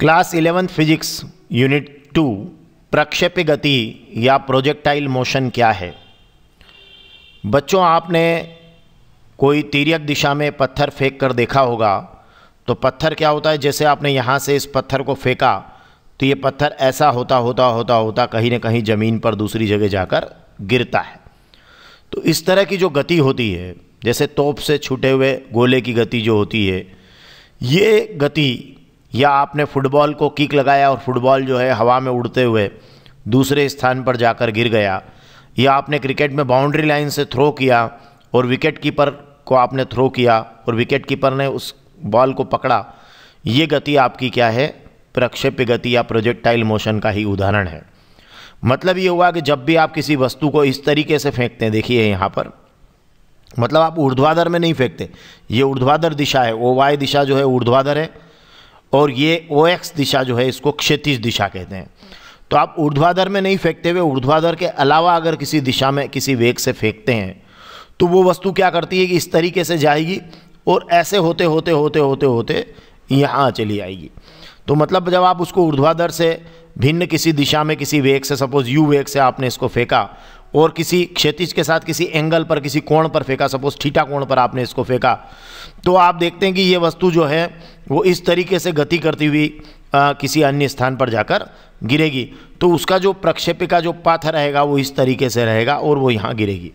class eleventh physics unit two प्रक्षेप्य गति या प्रोजेक्टाइल मोशन क्या है बच्चों आपने कोई तीर्यक दिशा में पत्थर फेंक कर देखा होगा तो पत्थर क्या होता है जैसे आपने यहाँ से इस पत्थर को फेंका तो ये पत्थर ऐसा होता होता होता होता कहीं ना कहीं ज़मीन पर दूसरी जगह जाकर गिरता है तो इस तरह की जो गति होती है जैसे तोप से छूटे हुए गोले की गति जो होती है ये गति या आपने फुटबॉल को किक लगाया और फुटबॉल जो है हवा में उड़ते हुए दूसरे स्थान पर जाकर गिर गया या आपने क्रिकेट में बाउंड्री लाइन से थ्रो किया और विकेट कीपर को आपने थ्रो किया और विकेट कीपर ने उस बॉल को पकड़ा ये गति आपकी क्या है प्रक्षेप्य गति या प्रोजेक्टाइल मोशन का ही उदाहरण है मतलब ये हुआ कि जब भी आप किसी वस्तु को इस तरीके से फेंकते हैं देखिए यहाँ पर मतलब आप ऊर्ध्वाधर में नहीं फेंकते ये ऊर्ध्वाधर दिशा है ओ वाई दिशा जो है ऊर्ध्वाधर है और ये ओ एक्स दिशा जो है इसको क्षैतिज दिशा कहते हैं तो आप ऊर्ध्वाधर में नहीं फेंकते हुए ऊर्ध्वाधर के अलावा अगर किसी दिशा में किसी वेग से फेंकते हैं तो वो वस्तु क्या करती है कि इस तरीके से जाएगी और ऐसे होते होते होते होते होते यहाँ चली आएगी तो मतलब जब आप उसको ऊर्ध्वाधर से भिन्न किसी दिशा में किसी वेग से सपोज यू वेग से आपने इसको फेंका और किसी क्षेत्र के साथ किसी एंगल पर किसी कोण पर फेंका सपोज ठीठा कोण पर आपने इसको फेंका तो आप देखते हैं कि ये वस्तु जो है वो इस तरीके से गति करती हुई आ, किसी अन्य स्थान पर जाकर गिरेगी तो उसका जो प्रक्षेपिका का जो पाथ रहेगा वो इस तरीके से रहेगा और वो यहाँ गिरेगी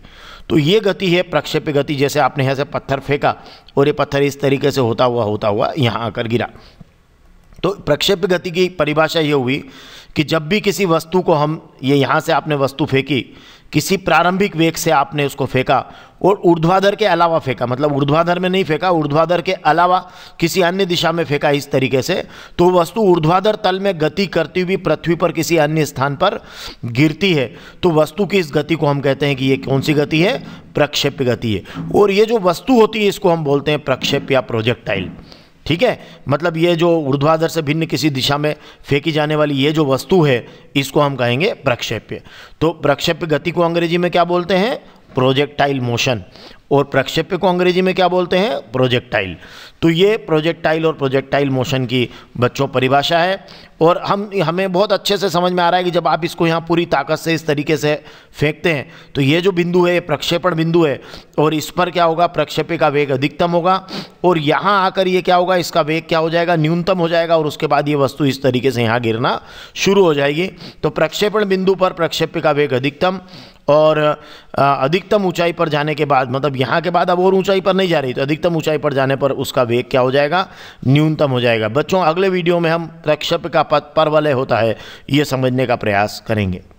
तो ये गति है प्रक्षेप गति जैसे आपने यहाँ से पत्थर फेंका और ये पत्थर इस तरीके से होता हुआ होता हुआ यहाँ आकर गिरा तो प्रक्षेप गति की परिभाषा ये हुई कि जब भी किसी वस्तु को हम ये यहाँ से आपने वस्तु फेंकी किसी प्रारंभिक वेग से आपने उसको फेंका और ऊर्ध्वाधर के अलावा फेंका मतलब ऊर्ध्वाधर में नहीं फेंका ऊर्ध्वाधर के अलावा किसी अन्य दिशा में फेंका इस तरीके से तो वस्तु ऊर्ध्वाधर तल में गति करती हुई पृथ्वी पर किसी अन्य स्थान पर गिरती है तो वस्तु की इस गति को हम कहते हैं कि ये कौन सी गति है प्रक्षेप्य गति है और ये जो वस्तु होती है इसको हम बोलते हैं प्रक्षेप या प्रोजेक्टाइल ठीक है मतलब ये जो ऊर्ध्वाधर से भिन्न किसी दिशा में फेंकी जाने वाली ये जो वस्तु है इसको हम कहेंगे प्रक्षेप्य तो प्रक्षेप्य गति को अंग्रेजी में क्या बोलते हैं प्रोजेक्टाइल मोशन और प्रक्षेप्य को अंग्रेजी में क्या बोलते हैं प्रोजेक्टाइल तो ये प्रोजेक्टाइल और प्रोजेक्टाइल मोशन की बच्चों परिभाषा है और हम हमें बहुत अच्छे से समझ में आ रहा है कि जब आप इसको यहाँ पूरी ताकत से इस तरीके से फेंकते हैं तो ये जो बिंदु है ये प्रक्षेपण बिंदु है और इस पर क्या होगा प्रक्षेप्य का वेग अधिकतम होगा और यहाँ आकर ये क्या होगा इसका वेग क्या हो जाएगा न्यूनतम हो जाएगा और उसके बाद ये वस्तु इस तरीके से यहाँ गिरना शुरू हो जाएगी तो प्रक्षेपण बिंदु पर प्रक्षेप्य का वेग अधिकतम और अधिकतम ऊंचाई पर जाने के बाद मतलब यहाँ के बाद अब और ऊंचाई पर नहीं जा रही तो अधिकतम ऊंचाई पर जाने पर उसका वेग क्या हो जाएगा न्यूनतम हो जाएगा बच्चों अगले वीडियो में हम प्रक्षेप का पथ परवलय होता है ये समझने का प्रयास करेंगे